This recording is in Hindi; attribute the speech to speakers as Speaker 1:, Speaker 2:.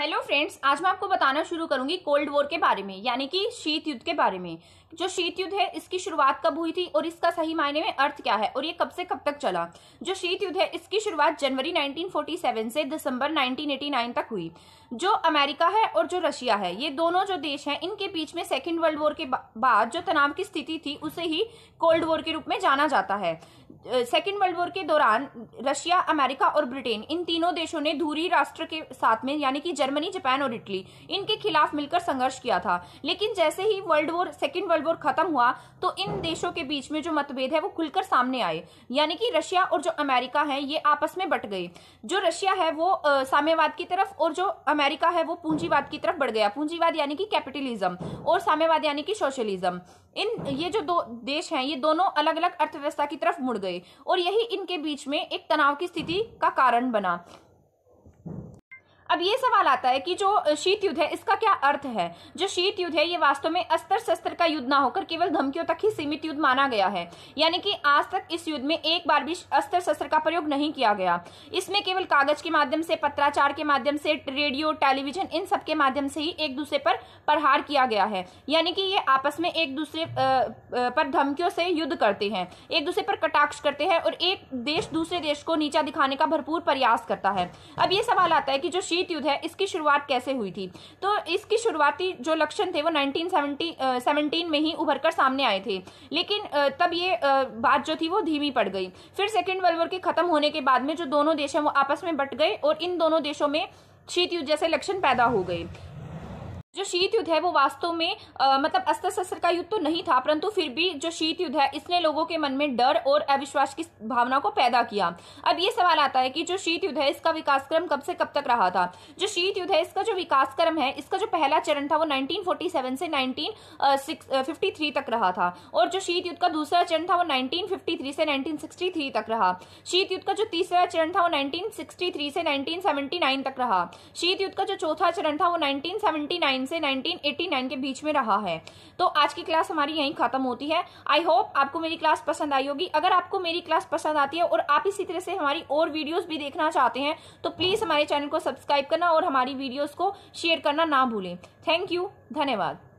Speaker 1: हेलो फ्रेंड्स आज मैं आपको बताना शुरू करूंगी कोल्ड वॉर के बारे में यानी कि शीत युद्ध के बारे में जो शीत युद्ध है इसकी शुरुआत कब हुई थी और इसका सही मायने में अर्थ क्या है और ये कब से कब तक चला जो शीत युद्ध है इसकी शुरुआत जनवरी 1947 से दिसंबर 1989 तक हुई जो अमेरिका है और जो रशिया है ये दोनों जो देश हैं इनके बीच में सेकेंड वर्ल्ड वॉर के बाद जो तनाव की स्थिति थी उसे ही कोल्ड वॉर के रूप में जाना जाता है सेकेंड वर्ल्ड वॉर के दौरान रशिया अमेरिका और ब्रिटेन इन तीनों देशों ने धूरी राष्ट्र के साथ में यानी कि जर्मनी जापान और इटली इनके खिलाफ मिलकर संघर्ष किया था लेकिन जैसे ही world war second world war खत्म हुआ तो इन देशों के बीच में जो मतभेद है वो खुलकर सामने आए यानी कि रशिया और जो अमेरिका है ये आपस में बट गए जो रशिया है वो साम्यवाद की तरफ और जो अमेरिका है वो पूंजीवाद की तरफ बढ़ गया पूंजीवाद यानी कि कैपिटलिज्म और साम्यवाद यानी कि सोशलिज्म इन ये जो दो देश हैं ये दोनों अलग अलग अर्थव्यवस्था की तरफ मुड़ गए और यही इनके बीच में एक तनाव की स्थिति का कारण बना अब ये सवाल आता है कि जो शीत युद्ध है इसका क्या अर्थ है जो शीत युद्ध है ये वास्तव में अस्त्र शस्त्र का युद्ध ना होकर केवल धमकियों तक ही सीमित युद्ध माना गया है यानी कि आज तक इस युद्ध में एक बार भी अस्त्र शस्त्र का प्रयोग नहीं किया गया इसमें केवल कागज के माध्यम से पत्राचार के माध्यम से रेडियो टेलीविजन इन सब के माध्यम से ही एक दूसरे पर प्रहार किया गया है यानी कि ये आपस में एक दूसरे पर धमकियों से युद्ध करते हैं एक दूसरे पर कटाक्ष करते हैं और एक देश दूसरे देश को नीचा दिखाने का भरपूर प्रयास करता है अब ये सवाल आता है कि जो शीत शीत युद्ध है इसकी शुरुआत कैसे हुई थी तो इसकी शुरुआती जो लक्षण थे वो नाइनटीन सेवनटीन में ही उभर कर सामने आए थे लेकिन तब ये बात जो थी वो धीमी पड़ गई फिर सेकेंड वर्ल्ड वॉर के खत्म होने के बाद में जो दोनों देश हैं वो आपस में बट गए और इन दोनों देशों में शीत युद्ध जैसे लक्षण पैदा हो गए जो शीत युद्ध है वो वास्तव में आ, मतलब अस्त्र शस्त्र का युद्ध तो नहीं था परंतु फिर भी जो शीत युद्ध है इसने लोगों के मन में डर और अविश्वास की भावना को पैदा किया अब ये सवाल आता है कि जो शीत युद्ध है इसका विकास क्रम कब से कब तक रहा था जो शीत युद्ध है इसका जो क्रम है इसका जो पहला चरण था वो नाइनटीन से नाइनटीन तक रहा था और जो शीत युद्ध का दूसरा चरण था वो नाइनटीन से नाइनटीन तक रहा शीत युद्ध का जो तीसरा चरण था वो नाइनटीन से नाइनटीन तक रहा शीत युद्ध का जो चौथा चरण था वो नाइनटीन 1989 से 1989 के बीच में रहा है तो आज की क्लास हमारी यहीं ख़त्म होती है आई होप आपको मेरी क्लास पसंद आई होगी अगर आपको मेरी क्लास पसंद आती है और आप इसी तरह से हमारी और वीडियोज़ भी देखना चाहते हैं तो प्लीज़ हमारे चैनल को सब्सक्राइब करना और हमारी वीडियोज़ को शेयर करना ना भूलें थैंक यू धन्यवाद